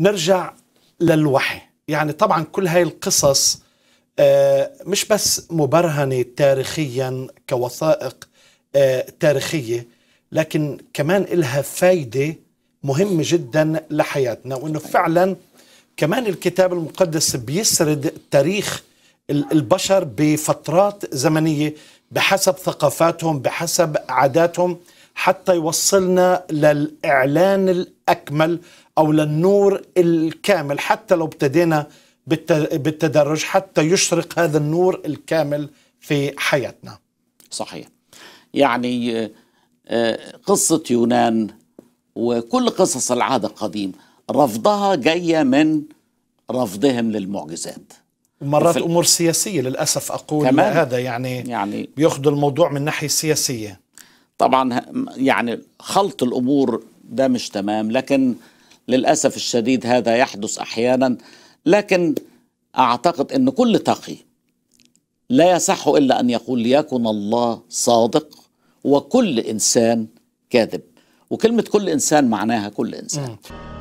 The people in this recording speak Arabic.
نرجع للوحي يعني طبعا كل هاي القصص آه، مش بس مبرهنة تاريخيا كوثائق آه، تاريخية لكن كمان إلها فايدة مهمة جدا لحياتنا وإنه فعلا كمان الكتاب المقدس بيسرد تاريخ البشر بفترات زمنية بحسب ثقافاتهم بحسب عاداتهم حتى يوصلنا للإعلان الأكمل أو للنور الكامل حتى لو ابتدينا بالتدرج حتى يشرق هذا النور الكامل في حياتنا صحيح يعني آه، قصة يونان وكل قصص العهد القديم رفضها جاية من رفضهم للمعجزات مرات امور سياسيه للاسف اقول كمان هذا يعني يعني بياخذوا الموضوع من ناحيه سياسيه طبعا يعني خلط الامور ده مش تمام لكن للاسف الشديد هذا يحدث احيانا لكن اعتقد ان كل تقي لا يصح الا ان يقول ليكن الله صادق وكل انسان كاذب وكلمه كل انسان معناها كل انسان